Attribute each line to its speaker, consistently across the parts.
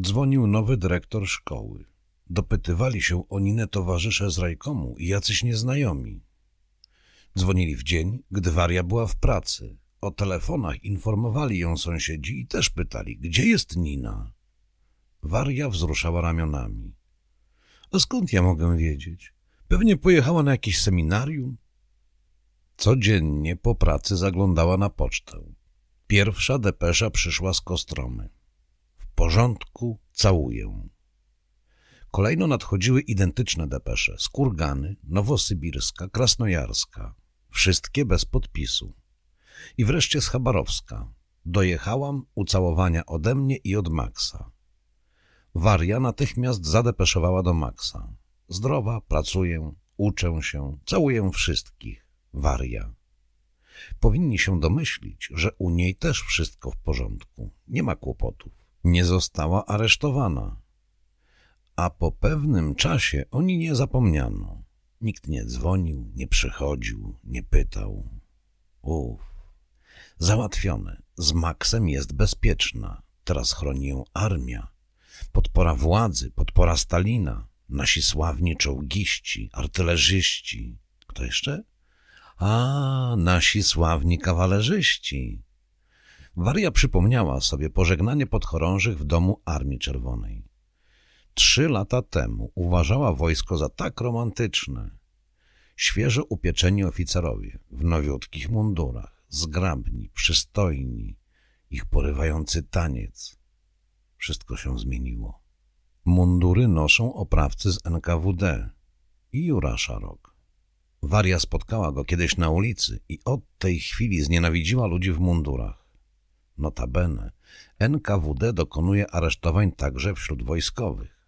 Speaker 1: Dzwonił nowy dyrektor szkoły. Dopytywali się o Ninę towarzysze z rajkomu i jacyś nieznajomi. Dzwonili w dzień, gdy Waria była w pracy. O telefonach informowali ją sąsiedzi i też pytali, gdzie jest Nina. Waria wzruszała ramionami. A skąd ja mogę wiedzieć? Pewnie pojechała na jakieś seminarium? Codziennie po pracy zaglądała na pocztę. Pierwsza depesza przyszła z Kostromy porządku, całuję. Kolejno nadchodziły identyczne depesze z Kurgany, Nowosybirska, Krasnojarska. Wszystkie bez podpisu. I wreszcie z Chabarowska. Dojechałam ucałowania ode mnie i od Maxa. Waria natychmiast zadepeszowała do Maxa. Zdrowa, pracuję, uczę się, całuję wszystkich. Waria. Powinni się domyślić, że u niej też wszystko w porządku. Nie ma kłopotów nie została aresztowana. A po pewnym czasie o nie zapomniano. Nikt nie dzwonił, nie przychodził, nie pytał. Uf. Załatwione. Z Maxem jest bezpieczna. Teraz chroni ją armia. Podpora władzy, podpora Stalina. Nasi sławni czołgiści, artylerzyści. Kto jeszcze? A, nasi sławni kawalerzyści. Waria przypomniała sobie pożegnanie podchorążych w domu Armii Czerwonej. Trzy lata temu uważała wojsko za tak romantyczne. Świeżo upieczeni oficerowie, w nowiutkich mundurach, zgrabni, przystojni, ich porywający taniec. Wszystko się zmieniło. Mundury noszą oprawcy z NKWD i Jura Szarok. Waria spotkała go kiedyś na ulicy i od tej chwili znienawidziła ludzi w mundurach. Notabene, NKWD dokonuje aresztowań także wśród wojskowych.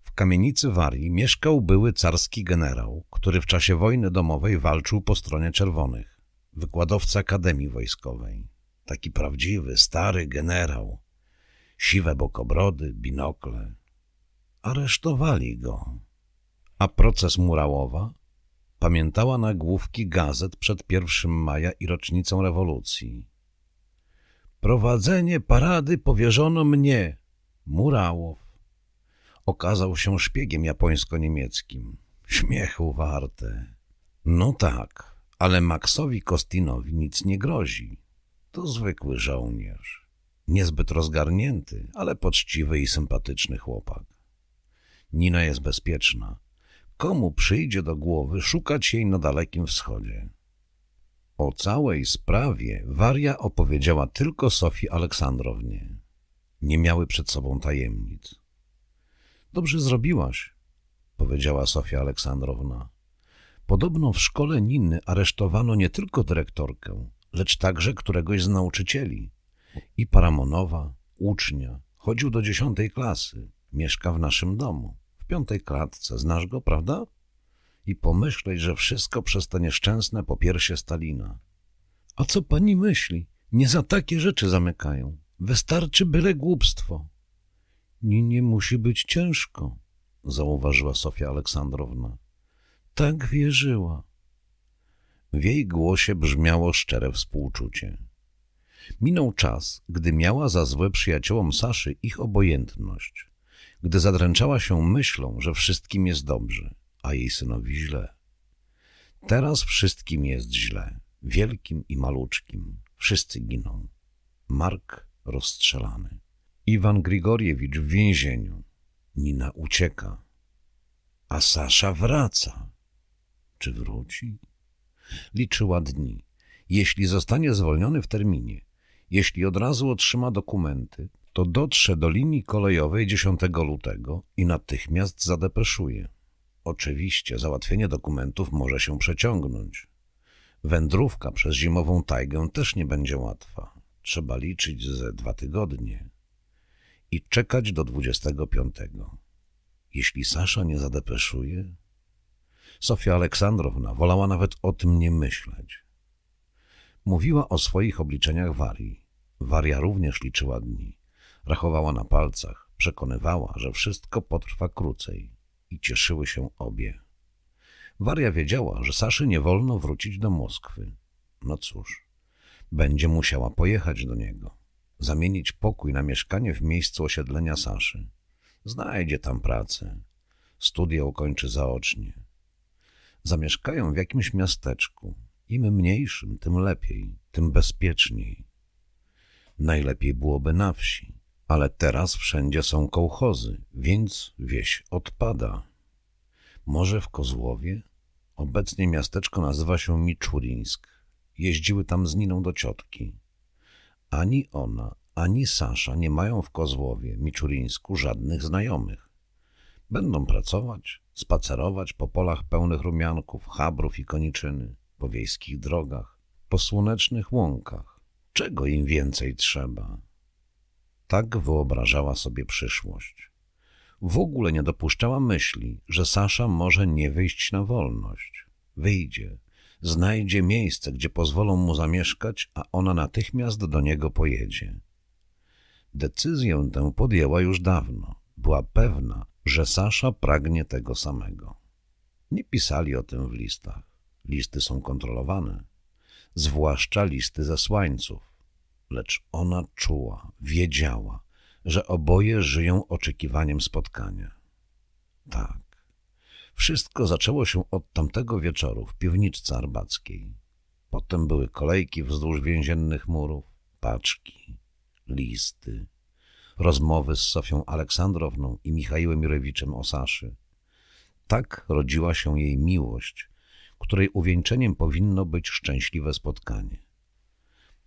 Speaker 1: W kamienicy Warii mieszkał były carski generał, który w czasie wojny domowej walczył po stronie czerwonych. Wykładowca Akademii Wojskowej. Taki prawdziwy, stary generał. Siwe bokobrody, binokle. Aresztowali go. A proces Murałowa? Pamiętała nagłówki gazet przed 1 maja i rocznicą rewolucji. Prowadzenie parady powierzono mnie, Murałow. Okazał się szpiegiem japońsko-niemieckim. Śmiechu warte. No tak, ale Maxowi Kostinowi nic nie grozi. To zwykły żołnierz. Niezbyt rozgarnięty, ale poczciwy i sympatyczny chłopak. Nina jest bezpieczna. Komu przyjdzie do głowy szukać jej na Dalekim Wschodzie? O całej sprawie Waria opowiedziała tylko Sofii Aleksandrownie. Nie miały przed sobą tajemnic. Dobrze zrobiłaś, powiedziała Sofia Aleksandrowna. Podobno w szkole Niny aresztowano nie tylko dyrektorkę, lecz także któregoś z nauczycieli. I Paramonowa, ucznia, chodził do dziesiątej klasy, mieszka w naszym domu, w piątej klatce. Znasz go, prawda? i pomyśleć, że wszystko przez to nieszczęsne popiersie Stalina. A co pani myśli? Nie za takie rzeczy zamykają. Wystarczy byle głupstwo. Nie, nie musi być ciężko, zauważyła Sofia Aleksandrowna. Tak wierzyła. W jej głosie brzmiało szczere współczucie. Minął czas, gdy miała za złe przyjaciołom Saszy ich obojętność, gdy zadręczała się myślą, że wszystkim jest dobrze a jej synowi źle. Teraz wszystkim jest źle, wielkim i maluczkim. Wszyscy giną. Mark rozstrzelany. Iwan Grigoriewicz w więzieniu. Nina ucieka. A Sasza wraca. Czy wróci? Liczyła dni. Jeśli zostanie zwolniony w terminie, jeśli od razu otrzyma dokumenty, to dotrze do linii kolejowej 10 lutego i natychmiast zadepeszuje. Oczywiście załatwienie dokumentów może się przeciągnąć. Wędrówka przez zimową tajgę też nie będzie łatwa. Trzeba liczyć ze dwa tygodnie i czekać do 25. Jeśli Sasza nie zadepeszuje... Sofia Aleksandrowna wolała nawet o tym nie myśleć. Mówiła o swoich obliczeniach Warii. Waria również liczyła dni. Rachowała na palcach. Przekonywała, że wszystko potrwa krócej i cieszyły się obie. Waria wiedziała, że Saszy nie wolno wrócić do Moskwy. No cóż, będzie musiała pojechać do niego, zamienić pokój na mieszkanie w miejscu osiedlenia Saszy. Znajdzie tam pracę. Studia ukończy zaocznie. Zamieszkają w jakimś miasteczku. Im mniejszym, tym lepiej, tym bezpieczniej. Najlepiej byłoby na wsi. Ale teraz wszędzie są kołchozy, więc wieś odpada. Może w Kozłowie? Obecnie miasteczko nazywa się Miczurińsk. Jeździły tam z Niną do ciotki. Ani ona, ani Sasza nie mają w Kozłowie, Miczurińsku żadnych znajomych. Będą pracować, spacerować po polach pełnych rumianków, chabrów i koniczyny, po wiejskich drogach, po słonecznych łąkach. Czego im więcej trzeba? Tak wyobrażała sobie przyszłość. W ogóle nie dopuszczała myśli, że Sasza może nie wyjść na wolność. Wyjdzie, znajdzie miejsce, gdzie pozwolą mu zamieszkać, a ona natychmiast do niego pojedzie. Decyzję tę podjęła już dawno. Była pewna, że Sasza pragnie tego samego. Nie pisali o tym w listach. Listy są kontrolowane, zwłaszcza listy zesłańców lecz ona czuła, wiedziała, że oboje żyją oczekiwaniem spotkania. Tak. Wszystko zaczęło się od tamtego wieczoru w piwniczce arbackiej. Potem były kolejki wzdłuż więziennych murów, paczki, listy, rozmowy z Sofią Aleksandrowną i Michałem Jurewiczem o Saszy. Tak rodziła się jej miłość, której uwieńczeniem powinno być szczęśliwe spotkanie.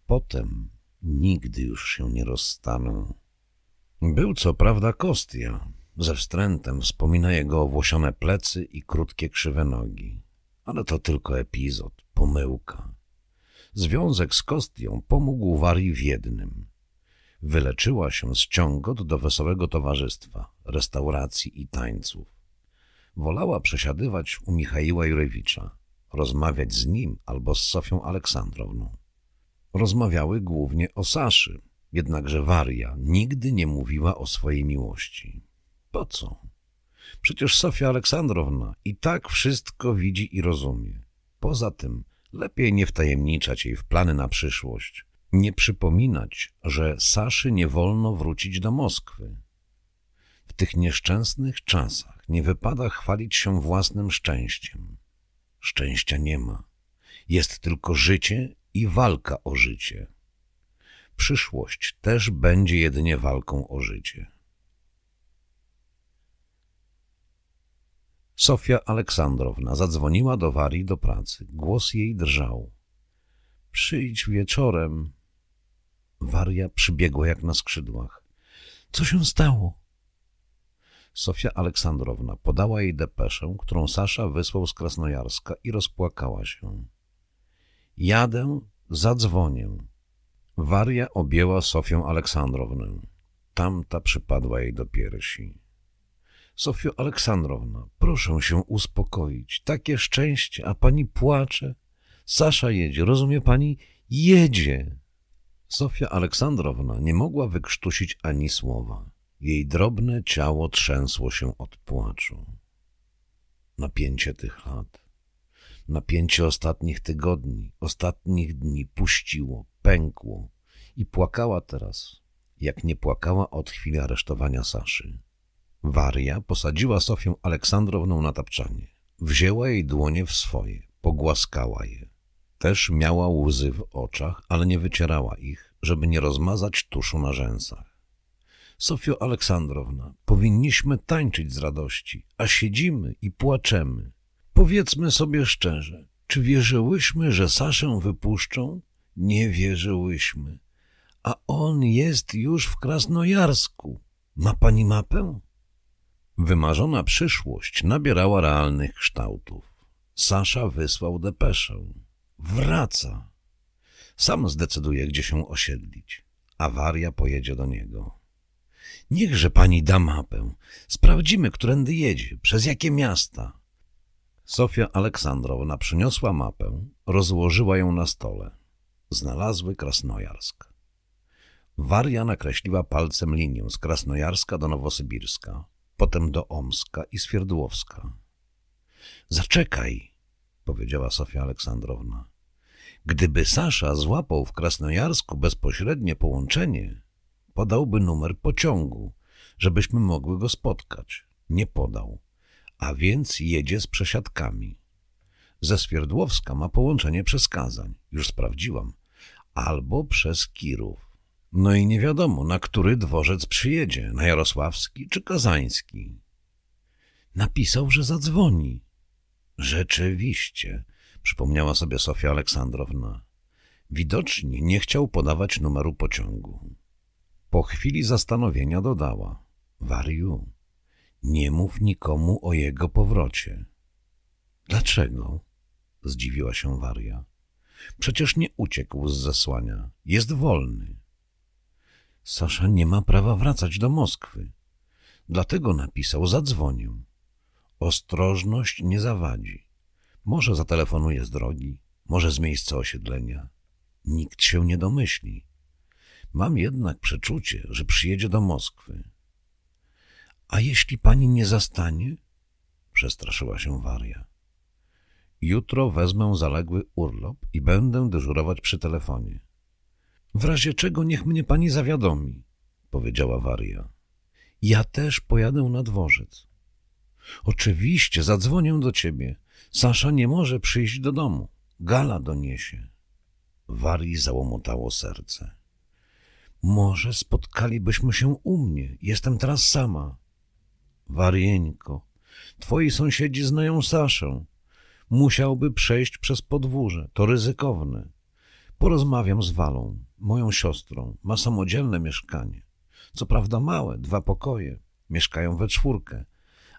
Speaker 1: Potem nigdy już się nie rozstaną. Był co prawda Kostia. Ze wstrętem wspomina jego owłosione plecy i krótkie krzywe nogi. Ale to tylko epizod, pomyłka. Związek z Kostią pomógł Warii w jednym. Wyleczyła się z ciągot do wesołego towarzystwa, restauracji i tańców. Wolała przesiadywać u Michaiła Jurewicza, rozmawiać z nim albo z Sofią Aleksandrowną rozmawiały głównie o Saszy, jednakże Waria nigdy nie mówiła o swojej miłości. Po co? Przecież Sofia Aleksandrowna i tak wszystko widzi i rozumie. Poza tym lepiej nie wtajemniczać jej w plany na przyszłość. Nie przypominać, że Saszy nie wolno wrócić do Moskwy. W tych nieszczęsnych czasach nie wypada chwalić się własnym szczęściem. Szczęścia nie ma. Jest tylko życie i walka o życie. Przyszłość też będzie jedynie walką o życie. Sofia Aleksandrowna zadzwoniła do Warii do pracy. Głos jej drżał. Przyjdź wieczorem. Waria przybiegła jak na skrzydłach. Co się stało? Sofia Aleksandrowna podała jej depeszę, którą Sasza wysłał z Krasnojarska i rozpłakała się. Jadę, zadzwonię. Waria objęła Sofię Aleksandrownę. Tamta przypadła jej do piersi. Sofio Aleksandrowna, proszę się uspokoić. Takie szczęście, a pani płacze. Sasza jedzie, rozumie pani? Jedzie. Sofia Aleksandrowna nie mogła wykrztusić ani słowa. Jej drobne ciało trzęsło się od płaczu. Napięcie tych lat, Napięcie ostatnich tygodni, ostatnich dni puściło, pękło i płakała teraz, jak nie płakała od chwili aresztowania Saszy. Waria posadziła Sofię Aleksandrowną na tapczanie. Wzięła jej dłonie w swoje, pogłaskała je. Też miała łzy w oczach, ale nie wycierała ich, żeby nie rozmazać tuszu na rzęsach. Sofio Aleksandrowna, powinniśmy tańczyć z radości, a siedzimy i płaczemy. Powiedzmy sobie szczerze, czy wierzyłyśmy, że Saszę wypuszczą? Nie wierzyłyśmy. A on jest już w Krasnojarsku. Ma pani mapę? Wymarzona przyszłość nabierała realnych kształtów. Sasza wysłał depeszę. Wraca. Sam zdecyduje, gdzie się osiedlić. Awaria pojedzie do niego. Niechże pani da mapę. Sprawdzimy, którędy jedzie, przez jakie miasta. Sofia Aleksandrowna przyniosła mapę, rozłożyła ją na stole. Znalazły Krasnojarsk. Waria nakreśliła palcem linię z Krasnojarska do Nowosybirska, potem do Omska i Swierdłowska. Zaczekaj, powiedziała Sofia Aleksandrowna. Gdyby Sasza złapał w Krasnojarsku bezpośrednie połączenie, podałby numer pociągu, żebyśmy mogły go spotkać. Nie podał a więc jedzie z przesiadkami. Ze Swierdłowska ma połączenie przez Kazań, już sprawdziłam, albo przez Kirów. No i nie wiadomo, na który dworzec przyjedzie, na Jarosławski czy Kazański. Napisał, że zadzwoni. Rzeczywiście, przypomniała sobie Sofia Aleksandrowna. Widocznie nie chciał podawać numeru pociągu. Po chwili zastanowienia dodała. Wariu, nie mów nikomu o jego powrocie. Dlaczego? Zdziwiła się Waria. Przecież nie uciekł z zesłania. Jest wolny. Sasza nie ma prawa wracać do Moskwy. Dlatego napisał, zadzwonił. Ostrożność nie zawadzi. Może zatelefonuje z drogi, może z miejsca osiedlenia. Nikt się nie domyśli. Mam jednak przeczucie, że przyjedzie do Moskwy. A jeśli pani nie zastanie? Przestraszyła się Waria. Jutro wezmę zaległy urlop i będę dyżurować przy telefonie. W razie czego niech mnie pani zawiadomi, powiedziała Waria. Ja też pojadę na dworzec. Oczywiście, zadzwonię do ciebie. Sasza nie może przyjść do domu. Gala doniesie. Warii załomotało serce. Może spotkalibyśmy się u mnie. Jestem teraz sama. Warieńko, twoi sąsiedzi znają Saszę. Musiałby przejść przez podwórze, to ryzykowne. Porozmawiam z Walą, moją siostrą. Ma samodzielne mieszkanie. Co prawda małe, dwa pokoje. Mieszkają we czwórkę.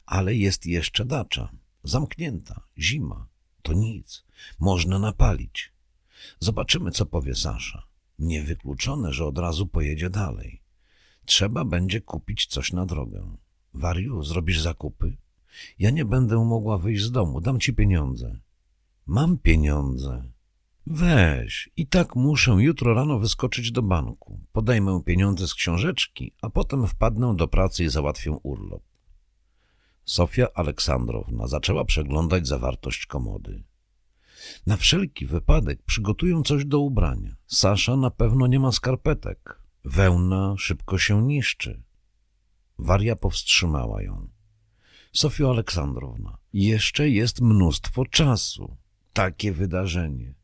Speaker 1: Ale jest jeszcze dacza. Zamknięta, zima. To nic. Można napalić. Zobaczymy, co powie Sasza. Niewykluczone, że od razu pojedzie dalej. Trzeba będzie kupić coś na drogę. Wariu, zrobisz zakupy? Ja nie będę mogła wyjść z domu, dam ci pieniądze. Mam pieniądze. Weź, i tak muszę jutro rano wyskoczyć do banku. Podejmę pieniądze z książeczki, a potem wpadnę do pracy i załatwię urlop. Sofia Aleksandrowna zaczęła przeglądać zawartość komody. Na wszelki wypadek przygotuję coś do ubrania. Sasza na pewno nie ma skarpetek. Wełna szybko się niszczy. Waria powstrzymała ją. Sofio Aleksandrowna, jeszcze jest mnóstwo czasu. Takie wydarzenie.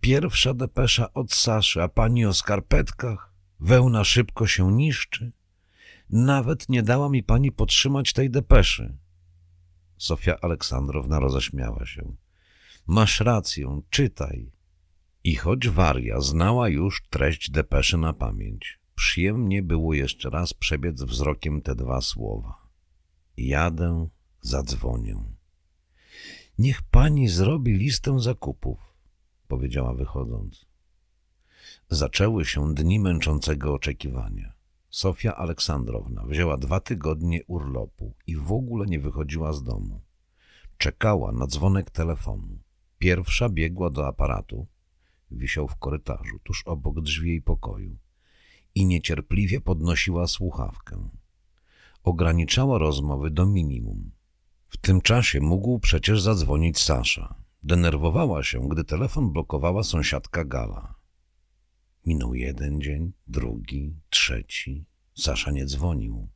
Speaker 1: Pierwsza depesza od Saszy, a pani o skarpetkach? Wełna szybko się niszczy. Nawet nie dała mi pani podtrzymać tej depeszy. Sofia Aleksandrowna roześmiała się. Masz rację, czytaj. I choć Waria znała już treść depeszy na pamięć, Przyjemnie było jeszcze raz przebiec wzrokiem te dwa słowa. Jadę, zadzwonię. Niech pani zrobi listę zakupów, powiedziała wychodząc. Zaczęły się dni męczącego oczekiwania. Sofia Aleksandrowna wzięła dwa tygodnie urlopu i w ogóle nie wychodziła z domu. Czekała na dzwonek telefonu. Pierwsza biegła do aparatu. Wisiał w korytarzu, tuż obok drzwi jej pokoju i niecierpliwie podnosiła słuchawkę. Ograniczała rozmowy do minimum. W tym czasie mógł przecież zadzwonić Sasza. Denerwowała się, gdy telefon blokowała sąsiadka Gala. Minął jeden dzień, drugi, trzeci. Sasza nie dzwonił.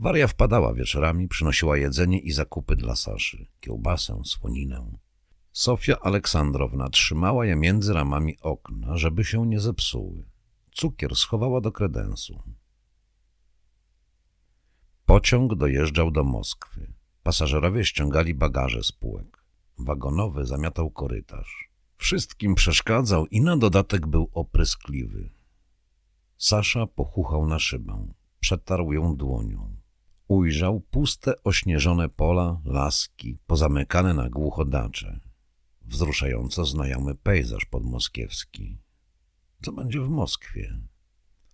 Speaker 1: Waria wpadała wieczorami, przynosiła jedzenie i zakupy dla Saszy, kiełbasę, słoninę. Sofia Aleksandrowna trzymała je między ramami okna, żeby się nie zepsuły cukier schowała do kredensu. Pociąg dojeżdżał do Moskwy. Pasażerowie ściągali bagaże z półek. Wagonowy zamiatał korytarz. Wszystkim przeszkadzał i na dodatek był opryskliwy. Sasza pochuchał na szybę. Przetarł ją dłonią. Ujrzał puste, ośnieżone pola, laski, pozamykane na głuchodacze. Wzruszająco znajomy pejzaż podmoskiewski co będzie w Moskwie.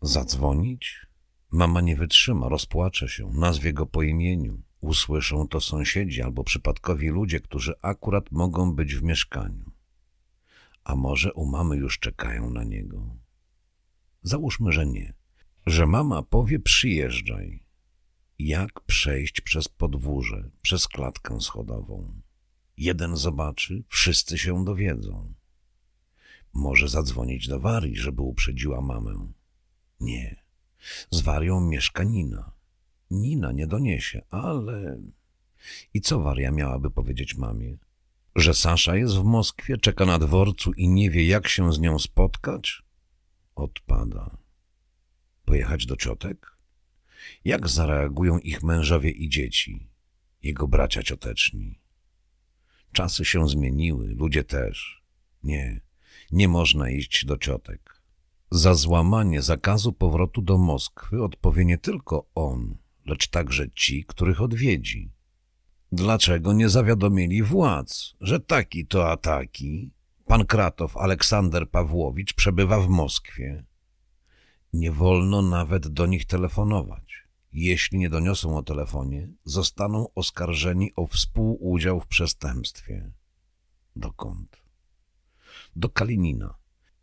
Speaker 1: Zadzwonić? Mama nie wytrzyma, rozpłacze się, nazwie go po imieniu. Usłyszą to sąsiedzi albo przypadkowi ludzie, którzy akurat mogą być w mieszkaniu. A może u mamy już czekają na niego? Załóżmy, że nie. Że mama powie przyjeżdżaj. Jak przejść przez podwórze, przez klatkę schodową? Jeden zobaczy, wszyscy się dowiedzą. Może zadzwonić do Warii, żeby uprzedziła mamę. Nie. Z Warią mieszka Nina. Nina nie doniesie, ale... I co Waria miałaby powiedzieć mamie? Że Sasza jest w Moskwie, czeka na dworcu i nie wie, jak się z nią spotkać? Odpada. Pojechać do ciotek? Jak zareagują ich mężowie i dzieci, jego bracia cioteczni? Czasy się zmieniły, ludzie też. Nie, nie można iść do ciotek. Za złamanie zakazu powrotu do Moskwy odpowie nie tylko on, lecz także ci, których odwiedzi. Dlaczego nie zawiadomili władz, że taki to ataki, pan Kratow Aleksander Pawłowicz przebywa w Moskwie? Nie wolno nawet do nich telefonować. Jeśli nie doniosą o telefonie, zostaną oskarżeni o współudział w przestępstwie. Dokąd? do Kalinina.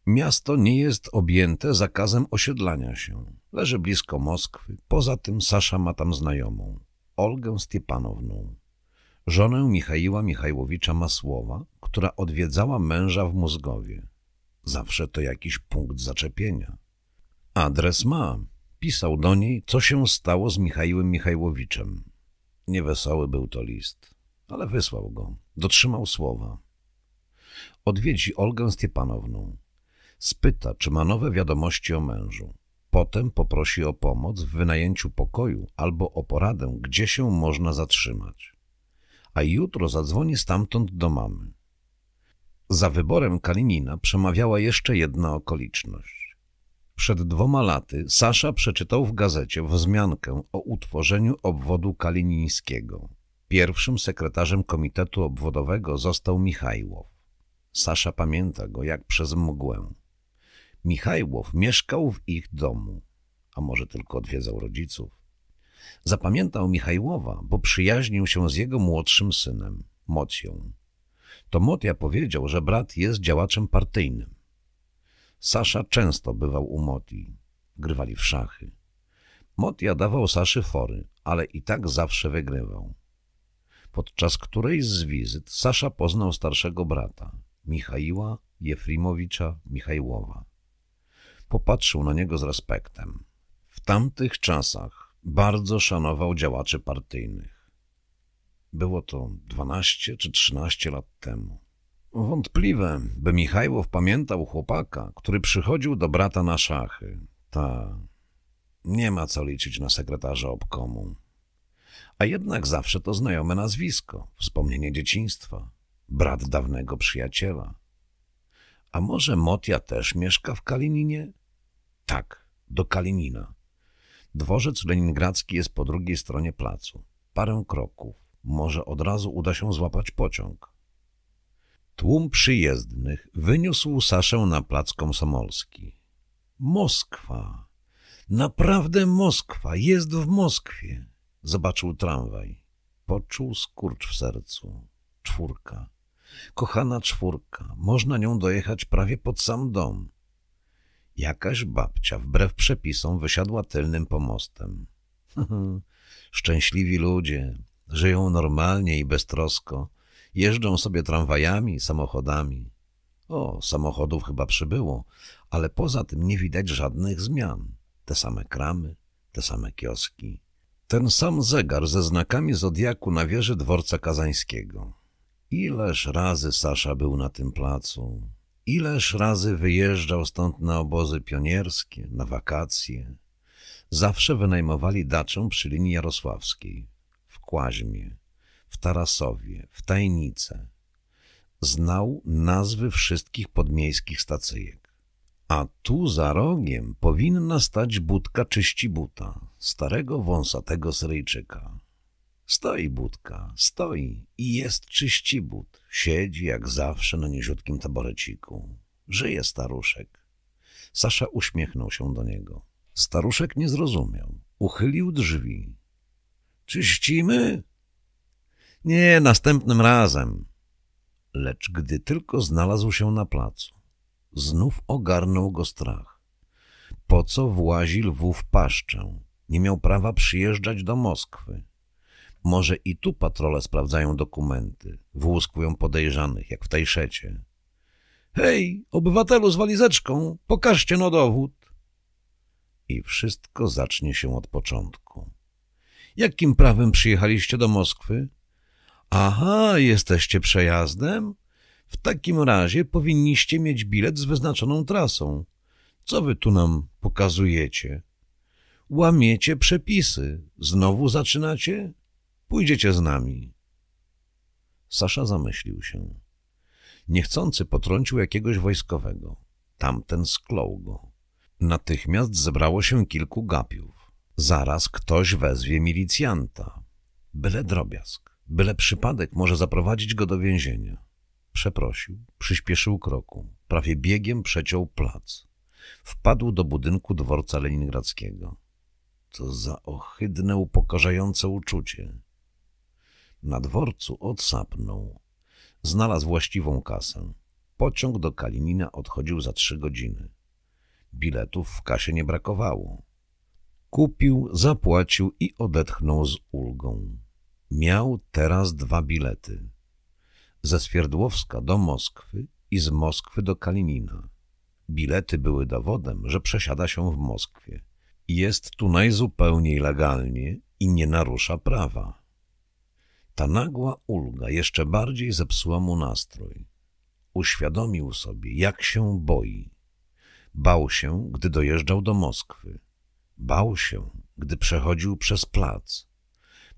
Speaker 1: Miasto nie jest objęte zakazem osiedlania się. Leży blisko Moskwy. Poza tym Sasza ma tam znajomą, Olgę Stiepanowną, żonę Michaiła Michajłowicza Masłowa, która odwiedzała męża w Mózgowie. Zawsze to jakiś punkt zaczepienia. Adres ma. Pisał do niej, co się stało z Michaiłem Michajłowiczem. Niewesoły był to list, ale wysłał go. Dotrzymał słowa. Odwiedzi Olgę Stepanowną, Spyta, czy ma nowe wiadomości o mężu. Potem poprosi o pomoc w wynajęciu pokoju albo o poradę, gdzie się można zatrzymać. A jutro zadzwoni stamtąd do mamy. Za wyborem Kalinina przemawiała jeszcze jedna okoliczność. Przed dwoma laty Sasza przeczytał w gazecie wzmiankę o utworzeniu obwodu kalinińskiego. Pierwszym sekretarzem komitetu obwodowego został Michajłow. Sasza pamięta go jak przez mgłę. Michajłow mieszkał w ich domu, a może tylko odwiedzał rodziców. Zapamiętał Michajłowa, bo przyjaźnił się z jego młodszym synem, Mocją. To Motia powiedział, że brat jest działaczem partyjnym. Sasza często bywał u Moti. Grywali w szachy. Motia dawał Saszy fory, ale i tak zawsze wygrywał. Podczas którejś z wizyt Sasza poznał starszego brata, Michaiła Jefrimowicza Michajłowa. Popatrzył na niego z respektem. W tamtych czasach bardzo szanował działaczy partyjnych. Było to 12 czy 13 lat temu. Wątpliwe, by Michajłow pamiętał chłopaka, który przychodził do brata na szachy. Ta... Nie ma co liczyć na sekretarza obkomu. A jednak zawsze to znajome nazwisko, wspomnienie dzieciństwa brat dawnego przyjaciela. A może Motia też mieszka w Kalininie? Tak, do Kalinina. Dworzec leningradzki jest po drugiej stronie placu. Parę kroków. Może od razu uda się złapać pociąg. Tłum przyjezdnych wyniósł Saszę na plac komsomolski. Moskwa! Naprawdę Moskwa! Jest w Moskwie! Zobaczył tramwaj. Poczuł skurcz w sercu. Czwórka. Kochana czwórka, można nią dojechać prawie pod sam dom. Jakaś babcia, wbrew przepisom, wysiadła tylnym pomostem. Szczęśliwi ludzie, żyją normalnie i beztrosko, jeżdżą sobie tramwajami, samochodami. O, samochodów chyba przybyło, ale poza tym nie widać żadnych zmian. Te same kramy, te same kioski. Ten sam zegar ze znakami Zodiaku na wieży dworca kazańskiego. Ileż razy Sasza był na tym placu, ileż razy wyjeżdżał stąd na obozy pionierskie, na wakacje. Zawsze wynajmowali daczę przy linii jarosławskiej, w Kłaźmie, w Tarasowie, w Tajnice. Znał nazwy wszystkich podmiejskich stacyjek. A tu za rogiem powinna stać budka czyści buta, starego wąsatego Syryjczyka Stoi budka, stoi i jest but. Siedzi jak zawsze na niziutkim taboreciku. Żyje staruszek. Sasza uśmiechnął się do niego. Staruszek nie zrozumiał. Uchylił drzwi. Czyścimy? Nie, następnym razem. Lecz gdy tylko znalazł się na placu, znów ogarnął go strach. Po co włazi lwów paszczę? Nie miał prawa przyjeżdżać do Moskwy. Może i tu patrole sprawdzają dokumenty, wyłuskują podejrzanych, jak w tej szecie. Hej, obywatelu z walizeczką, pokażcie no dowód. I wszystko zacznie się od początku. Jakim prawem przyjechaliście do Moskwy? Aha, jesteście przejazdem? W takim razie powinniście mieć bilet z wyznaczoną trasą. Co wy tu nam pokazujecie? Łamiecie przepisy. Znowu zaczynacie? Pójdziecie z nami. Sasza zamyślił się. Niechcący potrącił jakiegoś wojskowego. Tamten sklął go. Natychmiast zebrało się kilku gapiów. Zaraz ktoś wezwie milicjanta. Byle drobiazg, byle przypadek może zaprowadzić go do więzienia. Przeprosił, przyspieszył kroku, prawie biegiem przeciął plac. Wpadł do budynku dworca leningradzkiego. To za ohydne, upokarzające uczucie. Na dworcu odsapnął. Znalazł właściwą kasę. Pociąg do Kalinina odchodził za trzy godziny. Biletów w kasie nie brakowało. Kupił, zapłacił i odetchnął z ulgą. Miał teraz dwa bilety. Ze Swierdłowska do Moskwy i z Moskwy do Kalinina. Bilety były dowodem, że przesiada się w Moskwie. Jest tu najzupełniej legalnie i nie narusza prawa. Ta nagła ulga jeszcze bardziej zepsuła mu nastrój. Uświadomił sobie, jak się boi. Bał się, gdy dojeżdżał do Moskwy. Bał się, gdy przechodził przez plac.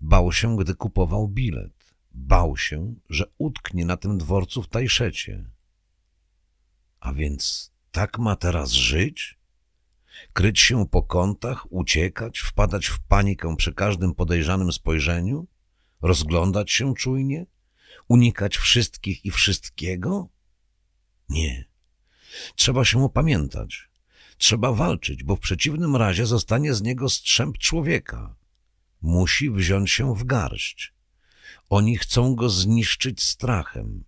Speaker 1: Bał się, gdy kupował bilet. Bał się, że utknie na tym dworcu w Tajszecie. A więc tak ma teraz żyć? Kryć się po kątach, uciekać, wpadać w panikę przy każdym podejrzanym spojrzeniu? Rozglądać się czujnie? Unikać wszystkich i wszystkiego? Nie. Trzeba się opamiętać. Trzeba walczyć, bo w przeciwnym razie zostanie z niego strzęp człowieka. Musi wziąć się w garść. Oni chcą go zniszczyć strachem.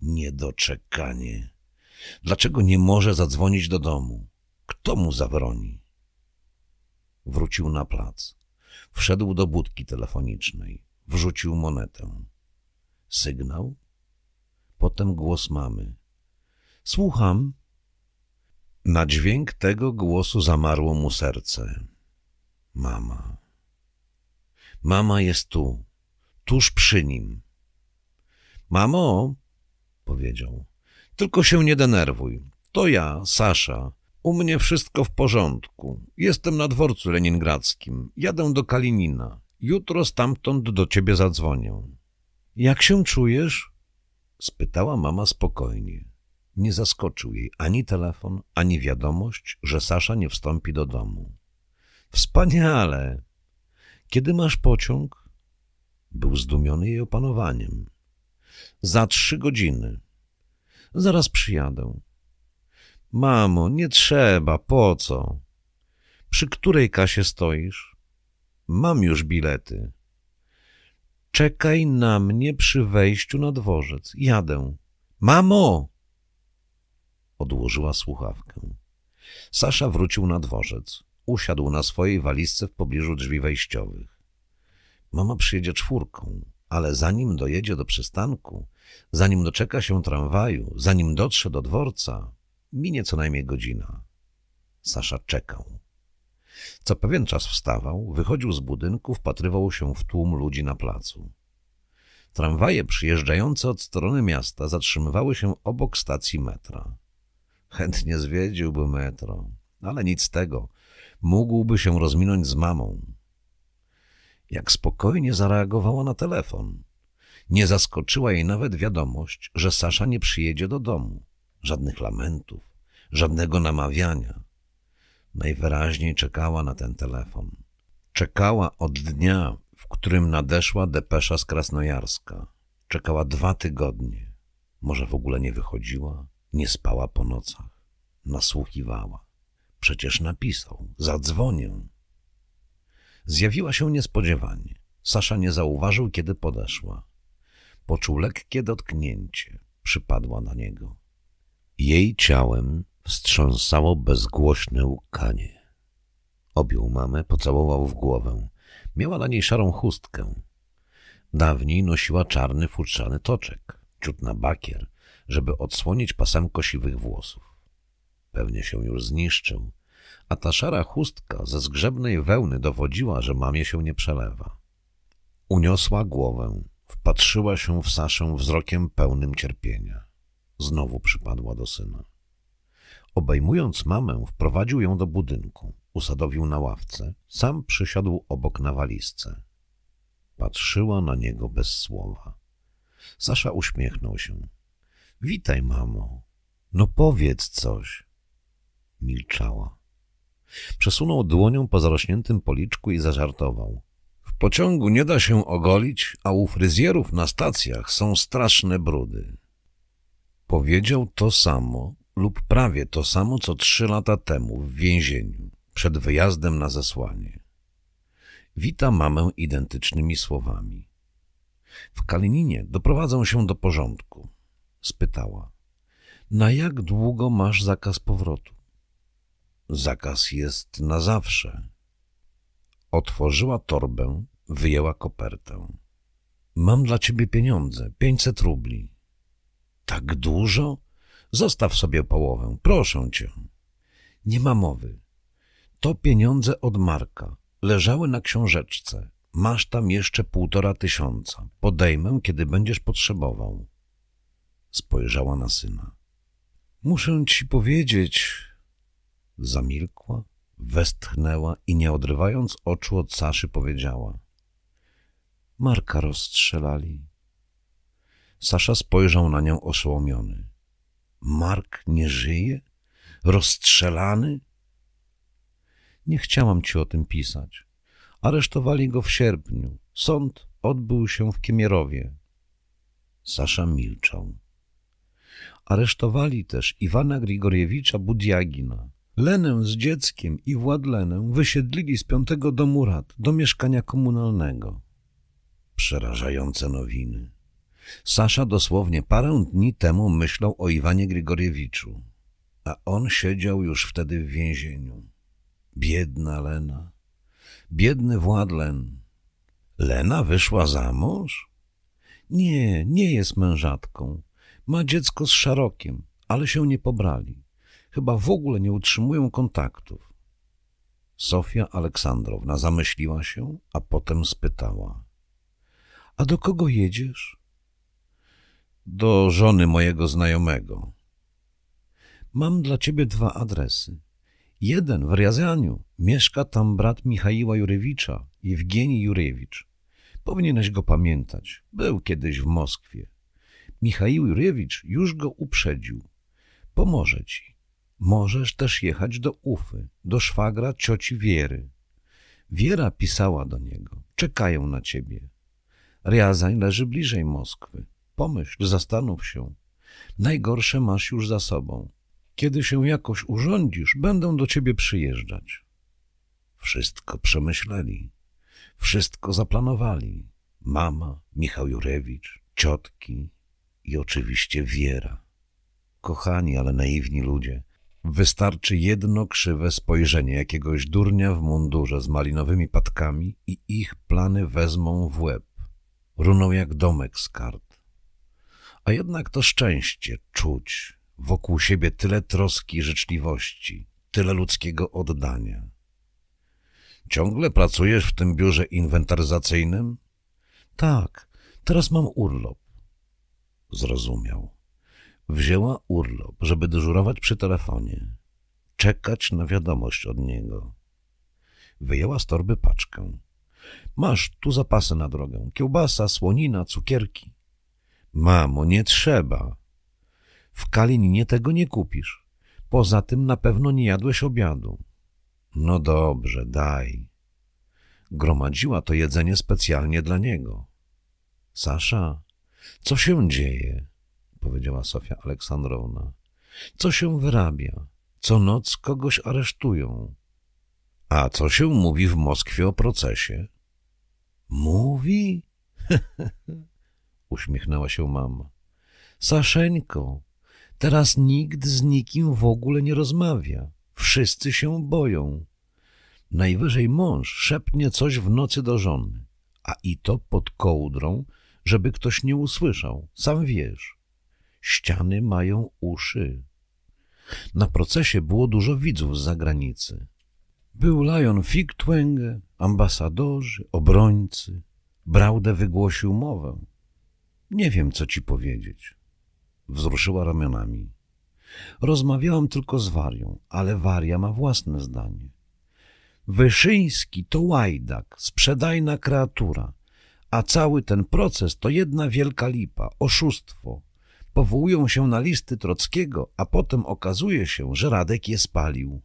Speaker 1: Niedoczekanie. Dlaczego nie może zadzwonić do domu? Kto mu zabroni? Wrócił na plac. Wszedł do budki telefonicznej. Wrzucił monetę. Sygnał? Potem głos mamy. Słucham. Na dźwięk tego głosu zamarło mu serce. Mama. Mama jest tu, tuż przy nim. Mamo, powiedział, tylko się nie denerwuj. To ja, Sasza. U mnie wszystko w porządku. Jestem na dworcu leningradzkim. Jadę do Kalinina. Jutro stamtąd do ciebie zadzwonię. Jak się czujesz? spytała mama spokojnie. Nie zaskoczył jej ani telefon, ani wiadomość, że Sasza nie wstąpi do domu. Wspaniale! Kiedy masz pociąg? Był zdumiony jej opanowaniem. Za trzy godziny. Zaraz przyjadę. Mamo, nie trzeba, po co? Przy której kasie stoisz? Mam już bilety. Czekaj na mnie przy wejściu na dworzec. Jadę. Mamo! Odłożyła słuchawkę. Sasza wrócił na dworzec. Usiadł na swojej walizce w pobliżu drzwi wejściowych. Mama przyjedzie czwórką, ale zanim dojedzie do przystanku, zanim doczeka się tramwaju, zanim dotrze do dworca, minie co najmniej godzina. Sasza czekał. Co pewien czas wstawał, wychodził z budynku, wpatrywał się w tłum ludzi na placu. Tramwaje przyjeżdżające od strony miasta zatrzymywały się obok stacji metra. Chętnie zwiedziłby metro, ale nic z tego. Mógłby się rozminąć z mamą. Jak spokojnie zareagowała na telefon. Nie zaskoczyła jej nawet wiadomość, że Sasza nie przyjedzie do domu. Żadnych lamentów, żadnego namawiania. Najwyraźniej czekała na ten telefon. Czekała od dnia, w którym nadeszła depesza z Krasnojarska. Czekała dwa tygodnie. Może w ogóle nie wychodziła, nie spała po nocach. Nasłuchiwała. Przecież napisał, zadzwonię. Zjawiła się niespodziewanie. Sasza nie zauważył, kiedy podeszła. Poczuł lekkie dotknięcie. Przypadła na niego. Jej ciałem wstrząsało bezgłośne łkanie. Objął mamę, pocałował w głowę. Miała na niej szarą chustkę. Dawniej nosiła czarny, futrzany toczek, ciut na bakier, żeby odsłonić pasemko siwych włosów. Pewnie się już zniszczył, a ta szara chustka ze zgrzebnej wełny dowodziła, że mamie się nie przelewa. Uniosła głowę, wpatrzyła się w Saszę wzrokiem pełnym cierpienia. Znowu przypadła do syna. Obejmując mamę, wprowadził ją do budynku, usadowił na ławce, sam przysiadł obok na walizce. Patrzyła na niego bez słowa. Sasza uśmiechnął się. Witaj, mamo. No powiedz coś. Milczała. Przesunął dłonią po zarośniętym policzku i zażartował. W pociągu nie da się ogolić, a u fryzjerów na stacjach są straszne brudy. Powiedział to samo, lub prawie to samo, co trzy lata temu w więzieniu, przed wyjazdem na zesłanie. Wita mamę identycznymi słowami. W Kalininie doprowadzą się do porządku. Spytała. Na jak długo masz zakaz powrotu? Zakaz jest na zawsze. Otworzyła torbę, wyjęła kopertę. Mam dla ciebie pieniądze, pięćset rubli. Tak dużo? Zostaw sobie połowę, proszę cię. Nie ma mowy. To pieniądze od Marka. Leżały na książeczce. Masz tam jeszcze półtora tysiąca. Podejmę, kiedy będziesz potrzebował. Spojrzała na syna. Muszę ci powiedzieć... Zamilkła, westchnęła i nie odrywając oczu od Saszy powiedziała. Marka rozstrzelali. Sasza spojrzał na nią oszołomiony. Mark nie żyje? Rozstrzelany? Nie chciałam ci o tym pisać. Aresztowali go w sierpniu. Sąd odbył się w Kiemierowie. Sasza milczał. Aresztowali też Iwana Grigoriewicza Budiagina. Lenę z dzieckiem i Władlenę wysiedlili z piątego domu rad do mieszkania komunalnego. Przerażające nowiny. Sasza dosłownie parę dni temu myślał o Iwanie Grigoriewiczu, a on siedział już wtedy w więzieniu. Biedna Lena. Biedny Władlen. Lena wyszła za mąż? Nie, nie jest mężatką. Ma dziecko z Szarokiem, ale się nie pobrali. Chyba w ogóle nie utrzymują kontaktów. Sofia Aleksandrowna zamyśliła się, a potem spytała. A do kogo jedziesz? do żony mojego znajomego. Mam dla ciebie dwa adresy. Jeden w Riazaniu. Mieszka tam brat Michaiła Jurewicza, Jewgeni Jurewicz. Powinieneś go pamiętać. Był kiedyś w Moskwie. Michaił Jurewicz już go uprzedził. Pomoże ci. Możesz też jechać do Ufy, do szwagra cioci Wiery. Wiera pisała do niego. Czekają na ciebie. Riazań leży bliżej Moskwy pomyśl, zastanów się. Najgorsze masz już za sobą. Kiedy się jakoś urządzisz, będą do ciebie przyjeżdżać. Wszystko przemyśleli, wszystko zaplanowali. Mama, Michał Jurewicz, ciotki i oczywiście Wiera. Kochani, ale naiwni ludzie, wystarczy jedno krzywe spojrzenie jakiegoś durnia w mundurze z malinowymi patkami i ich plany wezmą w łeb. Runą jak domek z kart. A jednak to szczęście czuć wokół siebie tyle troski i życzliwości, tyle ludzkiego oddania. Ciągle pracujesz w tym biurze inwentaryzacyjnym? Tak, teraz mam urlop. Zrozumiał. Wzięła urlop, żeby dyżurować przy telefonie, czekać na wiadomość od niego. Wyjęła z torby paczkę. Masz tu zapasy na drogę, kiełbasa, słonina, cukierki. Mamo, nie trzeba. W Kalininie tego nie kupisz. Poza tym na pewno nie jadłeś obiadu. No dobrze, daj. Gromadziła to jedzenie specjalnie dla niego. Sasza, co się dzieje? powiedziała Sofia Aleksandrowna. Co się wyrabia? Co noc kogoś aresztują. A co się mówi w Moskwie o procesie? Mówi? uśmiechnęła się mama. Saszeńko, teraz nikt z nikim w ogóle nie rozmawia. Wszyscy się boją. Najwyżej mąż szepnie coś w nocy do żony, a i to pod kołdrą, żeby ktoś nie usłyszał. Sam wiesz, ściany mają uszy. Na procesie było dużo widzów z zagranicy. Był Lion Figtwenge, ambasadorzy, obrońcy. Braude wygłosił mowę. Nie wiem, co ci powiedzieć. Wzruszyła ramionami. Rozmawiałam tylko z Warią, ale Waria ma własne zdanie. Wyszyński to łajdak, sprzedajna kreatura, a cały ten proces to jedna wielka lipa, oszustwo. Powołują się na listy Trockiego, a potem okazuje się, że Radek je spalił.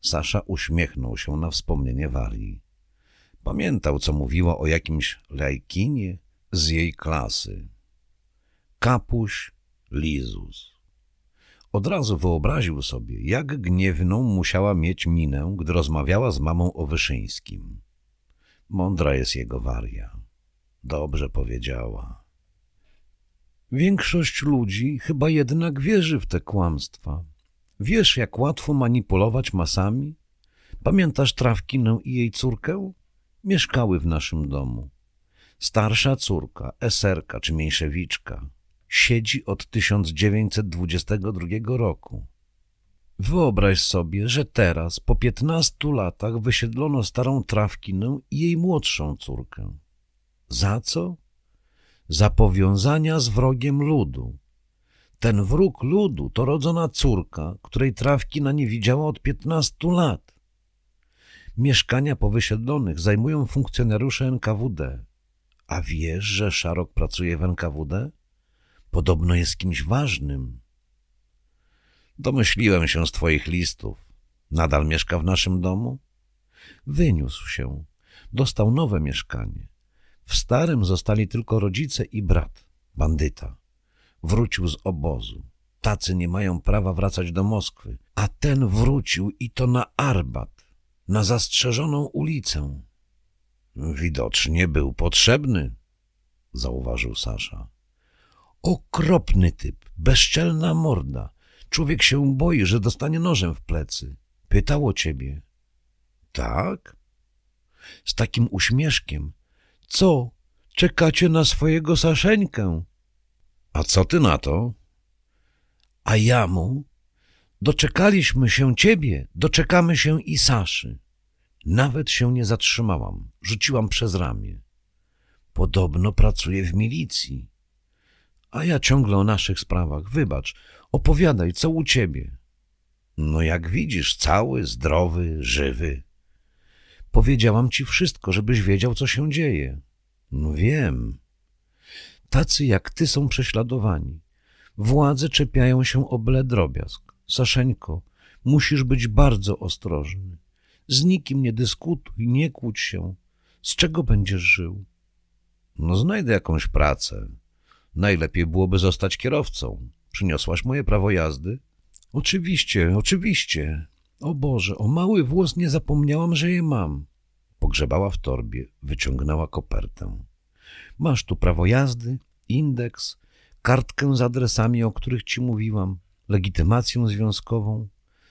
Speaker 1: Sasza uśmiechnął się na wspomnienie Warii. Pamiętał, co mówiła o jakimś lajkinie, z jej klasy. Kapuś Lizus. Od razu wyobraził sobie, jak gniewną musiała mieć minę, gdy rozmawiała z mamą o Wyszyńskim. Mądra jest jego waria. Dobrze powiedziała. Większość ludzi chyba jednak wierzy w te kłamstwa. Wiesz, jak łatwo manipulować masami? Pamiętasz Trawkinę i jej córkę? Mieszkały w naszym domu. Starsza córka, eserka czy mniejszewiczka, siedzi od 1922 roku. Wyobraź sobie, że teraz, po 15 latach, wysiedlono starą trawkinę i jej młodszą córkę. Za co? Za powiązania z wrogiem ludu. Ten wróg ludu to rodzona córka, której trawkina nie widziała od 15 lat. Mieszkania powysiedlonych zajmują funkcjonariusze NKWD. A wiesz, że Szarok pracuje w NKWD? Podobno jest kimś ważnym. Domyśliłem się z twoich listów. Nadal mieszka w naszym domu? Wyniósł się. Dostał nowe mieszkanie. W starym zostali tylko rodzice i brat, bandyta. Wrócił z obozu. Tacy nie mają prawa wracać do Moskwy. A ten wrócił i to na Arbat, na zastrzeżoną ulicę. Widocznie był potrzebny, zauważył Sasza. Okropny typ, bezczelna morda. Człowiek się boi, że dostanie nożem w plecy. Pytał o ciebie. Tak? Z takim uśmieszkiem. Co? Czekacie na swojego Saszeńkę? A co ty na to? A ja mu. Doczekaliśmy się ciebie, doczekamy się i Saszy. Nawet się nie zatrzymałam, rzuciłam przez ramię. Podobno pracuje w milicji. A ja ciągle o naszych sprawach. Wybacz, opowiadaj, co u ciebie? No jak widzisz, cały, zdrowy, żywy. Powiedziałam ci wszystko, żebyś wiedział, co się dzieje. No wiem. Tacy jak ty są prześladowani. Władze czepiają się o ble drobiazg. Saszeńko, musisz być bardzo ostrożny. Z nikim nie dyskutuj, nie kłóć się. Z czego będziesz żył? No znajdę jakąś pracę. Najlepiej byłoby zostać kierowcą. Przyniosłaś moje prawo jazdy? Oczywiście, oczywiście. O Boże, o mały włos nie zapomniałam, że je mam. Pogrzebała w torbie, wyciągnęła kopertę. Masz tu prawo jazdy, indeks, kartkę z adresami, o których ci mówiłam, legitymację związkową,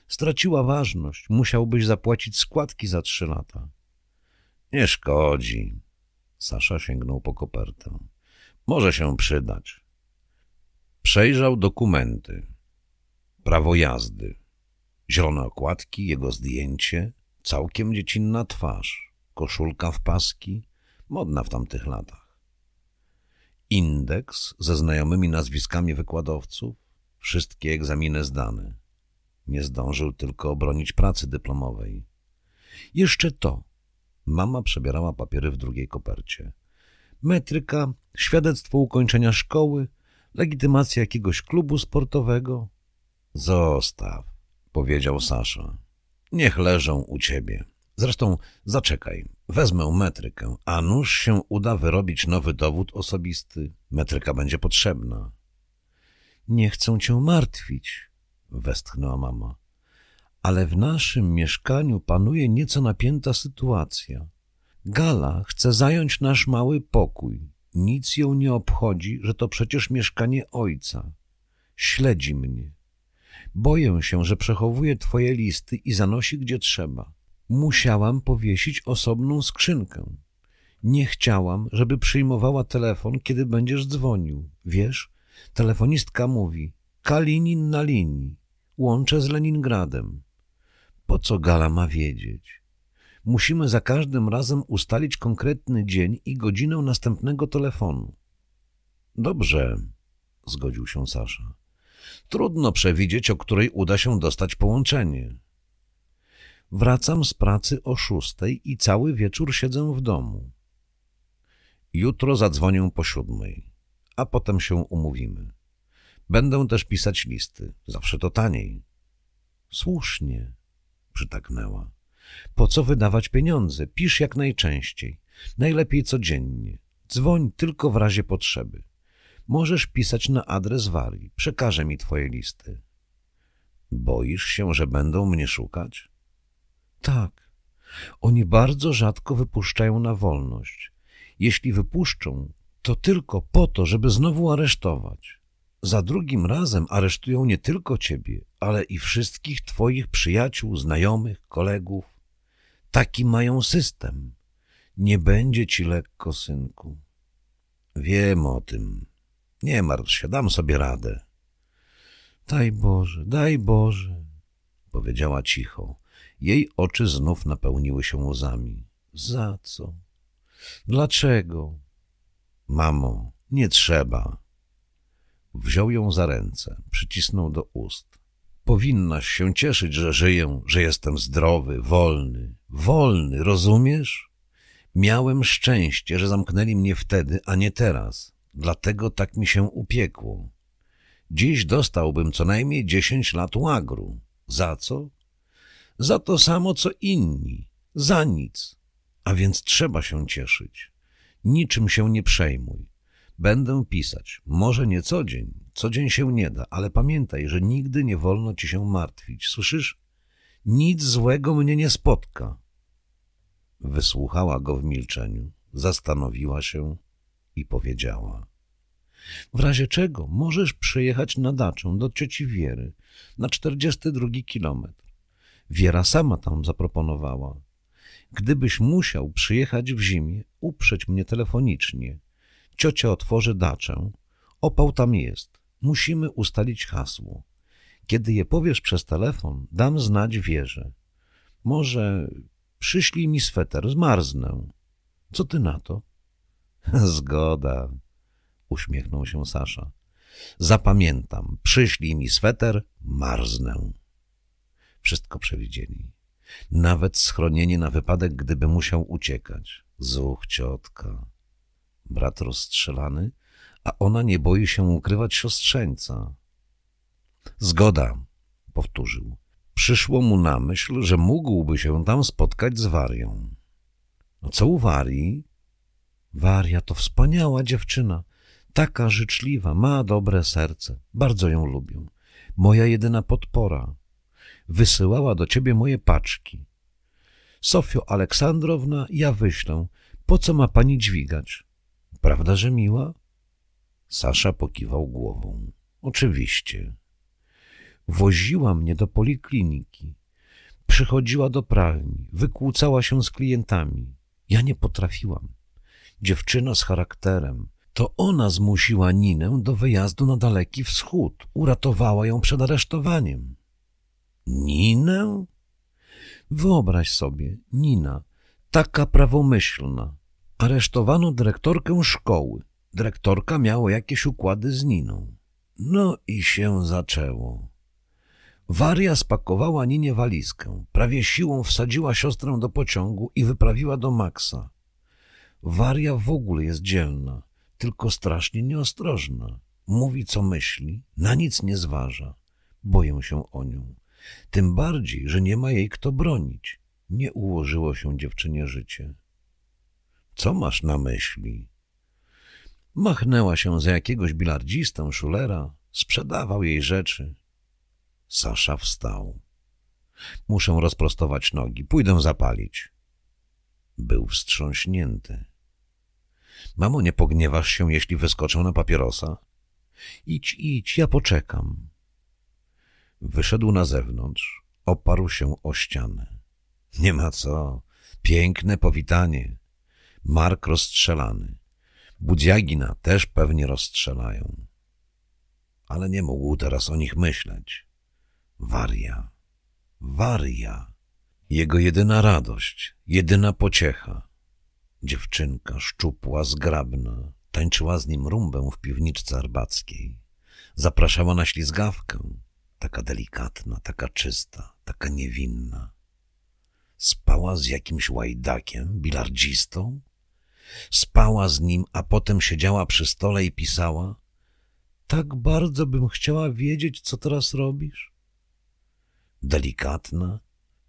Speaker 1: straciła ważność. Musiałbyś zapłacić składki za trzy lata. Nie szkodzi. Sasza sięgnął po kopertę. Może się przydać. Przejrzał dokumenty. Prawo jazdy. Zielone okładki, jego zdjęcie, całkiem dziecinna twarz, koszulka w paski, modna w tamtych latach. Indeks ze znajomymi nazwiskami wykładowców, wszystkie egzaminy zdane. Nie zdążył tylko obronić pracy dyplomowej. Jeszcze to. Mama przebierała papiery w drugiej kopercie. Metryka, świadectwo ukończenia szkoły, legitymacja jakiegoś klubu sportowego. Zostaw, powiedział Sasza. Niech leżą u ciebie. Zresztą zaczekaj, wezmę metrykę, a nuż się uda wyrobić nowy dowód osobisty. Metryka będzie potrzebna. Nie chcę cię martwić, westchnęła mama. Ale w naszym mieszkaniu panuje nieco napięta sytuacja. Gala chce zająć nasz mały pokój. Nic ją nie obchodzi, że to przecież mieszkanie ojca. Śledzi mnie. Boję się, że przechowuje twoje listy i zanosi gdzie trzeba. Musiałam powiesić osobną skrzynkę. Nie chciałam, żeby przyjmowała telefon, kiedy będziesz dzwonił. Wiesz, telefonistka mówi, Kalinin na linii, łączę z Leningradem. Po co Gala ma wiedzieć? Musimy za każdym razem ustalić konkretny dzień i godzinę następnego telefonu. Dobrze, zgodził się Sasza. Trudno przewidzieć, o której uda się dostać połączenie. Wracam z pracy o szóstej i cały wieczór siedzę w domu. Jutro zadzwonię po siódmej, a potem się umówimy. Będę też pisać listy. Zawsze to taniej. Słusznie, przytaknęła. Po co wydawać pieniądze? Pisz jak najczęściej. Najlepiej codziennie. Dzwoń tylko w razie potrzeby. Możesz pisać na adres Warii. Przekażę mi twoje listy. Boisz się, że będą mnie szukać? Tak. Oni bardzo rzadko wypuszczają na wolność. Jeśli wypuszczą, to tylko po to, żeby znowu aresztować. Za drugim razem aresztują nie tylko ciebie, ale i wszystkich twoich przyjaciół, znajomych, kolegów. Taki mają system. Nie będzie ci lekko, synku. Wiem o tym. Nie martw się, dam sobie radę. Daj Boże, daj Boże, powiedziała cicho. Jej oczy znów napełniły się łzami. Za co? Dlaczego? Mamo, nie trzeba. Wziął ją za ręce, przycisnął do ust. Powinnaś się cieszyć, że żyję, że jestem zdrowy, wolny. Wolny, rozumiesz? Miałem szczęście, że zamknęli mnie wtedy, a nie teraz. Dlatego tak mi się upiekło. Dziś dostałbym co najmniej dziesięć lat łagru. Za co? Za to samo, co inni. Za nic. A więc trzeba się cieszyć. Niczym się nie przejmuj. Będę pisać. Może nie co dzień. Co dzień się nie da, ale pamiętaj, że nigdy nie wolno ci się martwić. Słyszysz? Nic złego mnie nie spotka. Wysłuchała go w milczeniu, zastanowiła się i powiedziała. W razie czego możesz przyjechać na daczę do cioci Wiery na 42 kilometr. Wiera sama tam zaproponowała. Gdybyś musiał przyjechać w zimie, uprzeć mnie telefonicznie. Ciocia otworzy daczę. Opał tam jest. Musimy ustalić hasło. Kiedy je powiesz przez telefon, dam znać wieży. Może przyślij mi sweter, zmarznę. Co ty na to? Zgoda, uśmiechnął się Sasza. Zapamiętam, przyślij mi sweter, marznę. Wszystko przewidzieli. Nawet schronienie na wypadek, gdyby musiał uciekać. Zuch, ciotka brat rozstrzelany, a ona nie boi się ukrywać siostrzeńca. Zgoda, powtórzył. Przyszło mu na myśl, że mógłby się tam spotkać z Warią. No co u Warii? Waria to wspaniała dziewczyna, taka życzliwa, ma dobre serce, bardzo ją lubię. Moja jedyna podpora. Wysyłała do ciebie moje paczki. Sofio Aleksandrowna, ja wyślę. Po co ma pani dźwigać? Prawda, że miła? Sasza pokiwał głową. Oczywiście. Woziła mnie do polikliniki. Przychodziła do pralni, wykłócała się z klientami. Ja nie potrafiłam. Dziewczyna z charakterem. To ona zmusiła Ninę do wyjazdu na Daleki Wschód. Uratowała ją przed aresztowaniem. Ninę? Wyobraź sobie, Nina, taka prawomyślna, Aresztowano dyrektorkę szkoły. Dyrektorka miała jakieś układy z Niną. No i się zaczęło. Waria spakowała Ninie walizkę. Prawie siłą wsadziła siostrę do pociągu i wyprawiła do Maxa. Waria w ogóle jest dzielna, tylko strasznie nieostrożna. Mówi, co myśli, na nic nie zważa. Boję się o nią. Tym bardziej, że nie ma jej kto bronić. Nie ułożyło się dziewczynie życie. Co masz na myśli? Machnęła się za jakiegoś bilardzistę szulera, sprzedawał jej rzeczy. Sasza wstał. Muszę rozprostować nogi, pójdę zapalić. Był wstrząśnięty. Mamo, nie pogniewasz się, jeśli wyskoczę na papierosa? Idź, idź, ja poczekam. Wyszedł na zewnątrz, oparł się o ścianę. Nie ma co. Piękne powitanie. Mark rozstrzelany. Budziagina też pewnie rozstrzelają. Ale nie mógł teraz o nich myśleć. Waria. Waria. Jego jedyna radość, jedyna pociecha. Dziewczynka, szczupła, zgrabna, tańczyła z nim rumbę w piwniczce arbackiej. Zapraszała na ślizgawkę, taka delikatna, taka czysta, taka niewinna. Spała z jakimś łajdakiem, bilardzistą, Spała z nim, a potem siedziała przy stole i pisała. Tak bardzo bym chciała wiedzieć, co teraz robisz. Delikatna,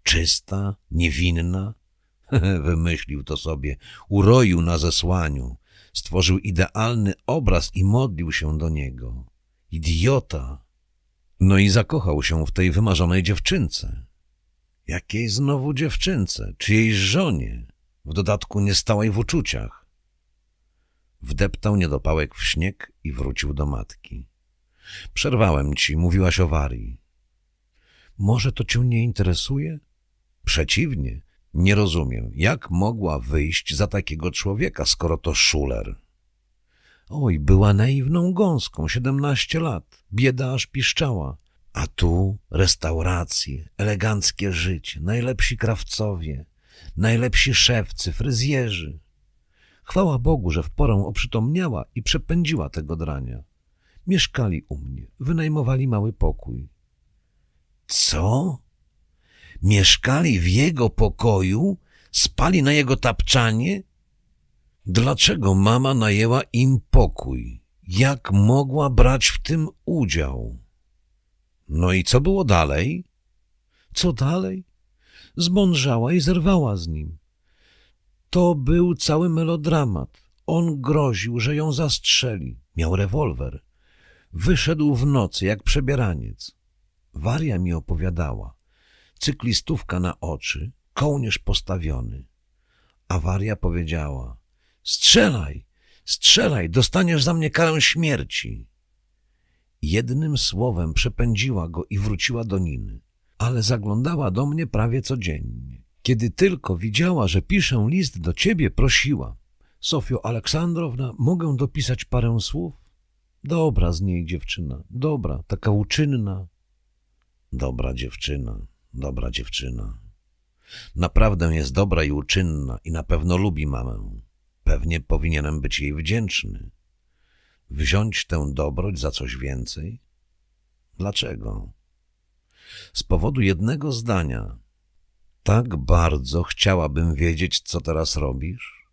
Speaker 1: czysta, niewinna. Wymyślił to sobie, uroił na zesłaniu, stworzył idealny obraz i modlił się do niego. Idiota! No i zakochał się w tej wymarzonej dziewczynce. Jakiej znowu dziewczynce? Czyjejś żonie? w dodatku nie jej w uczuciach. Wdeptał niedopałek w śnieg i wrócił do matki. Przerwałem ci, mówiłaś o warii. Może to cię nie interesuje? Przeciwnie, nie rozumiem, jak mogła wyjść za takiego człowieka, skoro to szuler. Oj, była naiwną gąską, siedemnaście lat, bieda aż piszczała. A tu restauracje, eleganckie życie, najlepsi krawcowie – najlepsi szewcy, fryzjerzy. Chwała Bogu, że w porę oprzytomniała i przepędziła tego drania. Mieszkali u mnie, wynajmowali mały pokój. Co? Mieszkali w jego pokoju? Spali na jego tapczanie? Dlaczego mama najęła im pokój? Jak mogła brać w tym udział? No i co było dalej? Co dalej? zmądrzała i zerwała z nim. To był cały melodramat. On groził, że ją zastrzeli. Miał rewolwer. Wyszedł w nocy jak przebieraniec. Waria mi opowiadała. Cyklistówka na oczy, kołnierz postawiony. A powiedziała: Strzelaj, strzelaj, dostaniesz za mnie karę śmierci. Jednym słowem przepędziła go i wróciła do Niny ale zaglądała do mnie prawie codziennie. Kiedy tylko widziała, że piszę list do ciebie, prosiła. Sofio Aleksandrowna, mogę dopisać parę słów? Dobra z niej dziewczyna, dobra, taka uczynna. Dobra dziewczyna, dobra dziewczyna. Naprawdę jest dobra i uczynna i na pewno lubi mamę. Pewnie powinienem być jej wdzięczny. Wziąć tę dobroć za coś więcej? Dlaczego? z powodu jednego zdania. Tak bardzo chciałabym wiedzieć, co teraz robisz?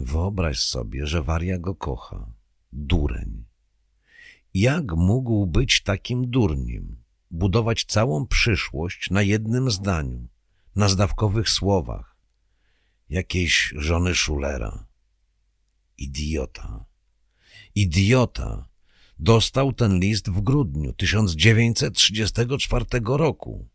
Speaker 1: Wyobraź sobie, że Waria go kocha. Dureń. Jak mógł być takim durnim? Budować całą przyszłość na jednym zdaniu, na zdawkowych słowach. Jakiejś żony szulera. Idiota. Idiota dostał ten list w grudniu 1934 roku.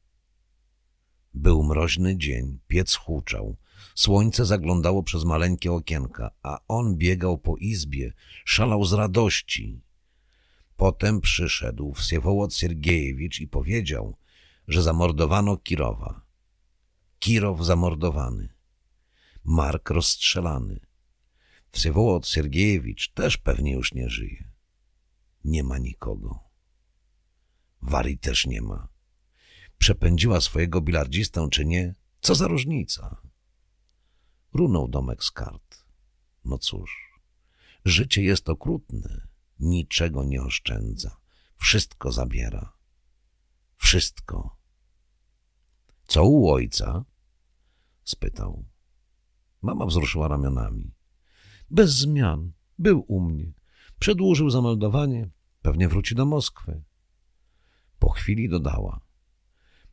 Speaker 1: Był mroźny dzień, piec huczał, słońce zaglądało przez maleńkie okienka, a on biegał po izbie, szalał z radości. Potem przyszedł Wsiewołod Siergiejewicz i powiedział, że zamordowano Kirowa. Kirow zamordowany. Mark rozstrzelany. Wsiewołod Siergiejewicz też pewnie już nie żyje. Nie ma nikogo. Wari też nie ma. Przepędziła swojego bilardzistę czy nie? Co za różnica? Runął domek z kart. No cóż, życie jest okrutne. Niczego nie oszczędza. Wszystko zabiera. Wszystko. Co u ojca? spytał. Mama wzruszyła ramionami. Bez zmian. Był u mnie. Przedłużył zameldowanie, pewnie wróci do Moskwy. Po chwili dodała: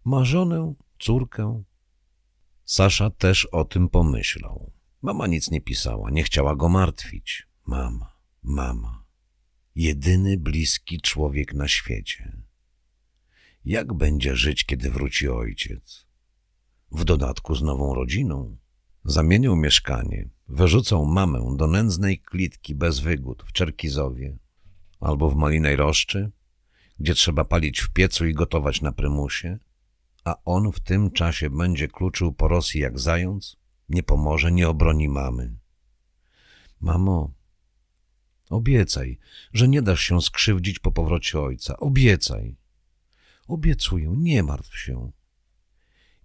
Speaker 1: Ma żonę, córkę. Sasza też o tym pomyślał. Mama nic nie pisała, nie chciała go martwić. Mama, mama. Jedyny bliski człowiek na świecie. Jak będzie żyć, kiedy wróci ojciec? W dodatku z nową rodziną. Zamienił mieszkanie, Wyrzucą mamę do nędznej klitki bez wygód w Czerkizowie albo w Malinej Roszczy, gdzie trzeba palić w piecu i gotować na prymusie, a on w tym czasie będzie kluczył po Rosji jak zając, nie pomoże, nie obroni mamy. Mamo, obiecaj, że nie dasz się skrzywdzić po powrocie ojca. Obiecaj. Obiecuję, nie martw się.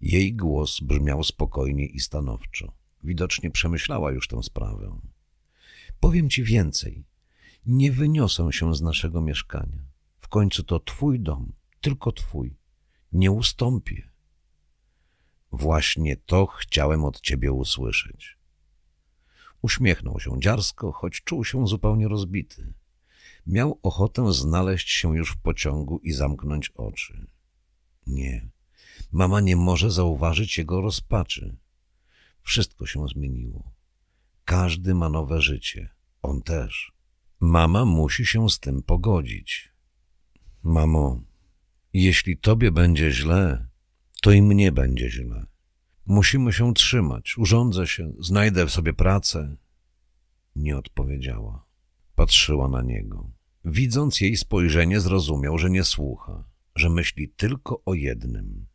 Speaker 1: Jej głos brzmiał spokojnie i stanowczo. Widocznie przemyślała już tę sprawę. Powiem ci więcej. Nie wyniosę się z naszego mieszkania. W końcu to twój dom, tylko twój. Nie ustąpię. Właśnie to chciałem od ciebie usłyszeć. Uśmiechnął się dziarsko, choć czuł się zupełnie rozbity. Miał ochotę znaleźć się już w pociągu i zamknąć oczy. Nie, mama nie może zauważyć jego rozpaczy. Wszystko się zmieniło. Każdy ma nowe życie. On też. Mama musi się z tym pogodzić. Mamo, jeśli tobie będzie źle, to i mnie będzie źle. Musimy się trzymać. Urządzę się, znajdę w sobie pracę. Nie odpowiedziała. Patrzyła na niego. Widząc jej spojrzenie, zrozumiał, że nie słucha, że myśli tylko o jednym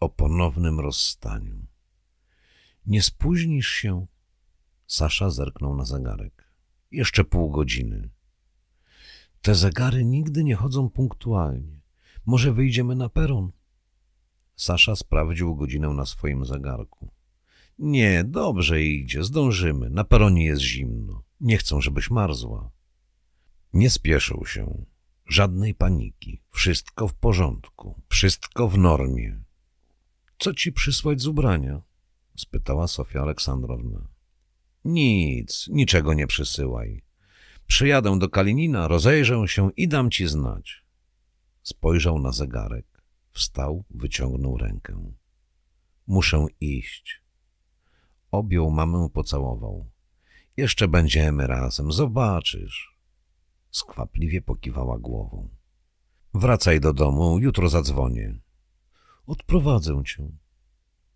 Speaker 1: o ponownym rozstaniu. Nie spóźnisz się? Sasza zerknął na zegarek. Jeszcze pół godziny. Te zegary nigdy nie chodzą punktualnie. Może wyjdziemy na peron? Sasza sprawdził godzinę na swoim zegarku. Nie, dobrze idzie, zdążymy. Na peronie jest zimno. Nie chcą, żebyś marzła. Nie spieszył się. Żadnej paniki. Wszystko w porządku. Wszystko w normie. Co ci przysłać z ubrania? spytała Sofia Aleksandrowna. Nic, niczego nie przysyłaj. Przyjadę do Kalinina, rozejrzę się i dam ci znać. Spojrzał na zegarek, wstał, wyciągnął rękę. Muszę iść. Objął mamę, pocałował. Jeszcze będziemy razem, zobaczysz. Skwapliwie pokiwała głową. Wracaj do domu, jutro zadzwonię. Odprowadzę cię.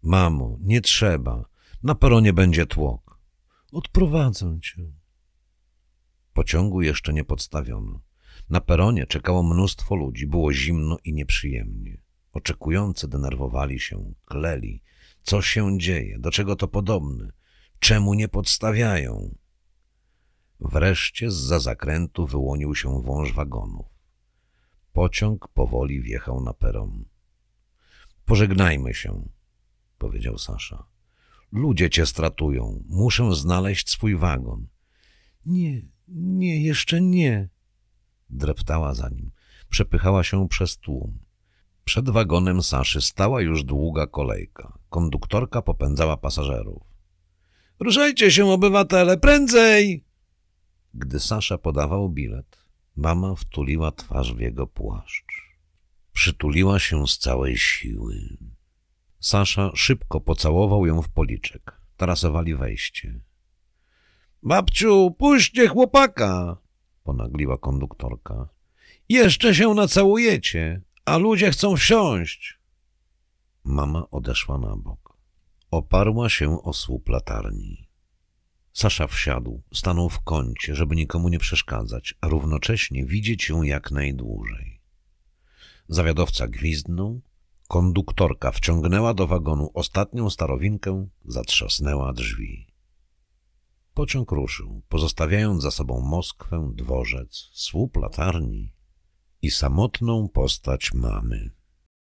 Speaker 1: Mamo, nie trzeba. Na peronie będzie tłok. Odprowadzę cię. Pociągu jeszcze nie podstawiono. Na peronie czekało mnóstwo ludzi, było zimno i nieprzyjemnie. Oczekujący denerwowali się, kleli. Co się dzieje? Do czego to podobne? Czemu nie podstawiają? Wreszcie z za zakrętu wyłonił się wąż wagonów. Pociąg powoli wjechał na peron. Pożegnajmy się, powiedział Sasza. Ludzie cię stratują. Muszę znaleźć swój wagon. Nie, nie, jeszcze nie. Dreptała za nim. Przepychała się przez tłum. Przed wagonem Saszy stała już długa kolejka. Konduktorka popędzała pasażerów. Ruszajcie się, obywatele, prędzej! Gdy Sasza podawał bilet, mama wtuliła twarz w jego płaszcz. Przytuliła się z całej siły. Sasza szybko pocałował ją w policzek. Tarasowali wejście. — Babciu, puśćcie chłopaka! — ponagliła konduktorka. — Jeszcze się nacałujecie, a ludzie chcą wsiąść! Mama odeszła na bok. Oparła się o słup latarni. Sasza wsiadł, stanął w kącie, żeby nikomu nie przeszkadzać, a równocześnie widzieć ją jak najdłużej. Zawiadowca gwizdnął, Konduktorka wciągnęła do wagonu ostatnią starowinkę, zatrzasnęła drzwi. Pociąg ruszył, pozostawiając za sobą Moskwę, dworzec, słup latarni i samotną postać mamy.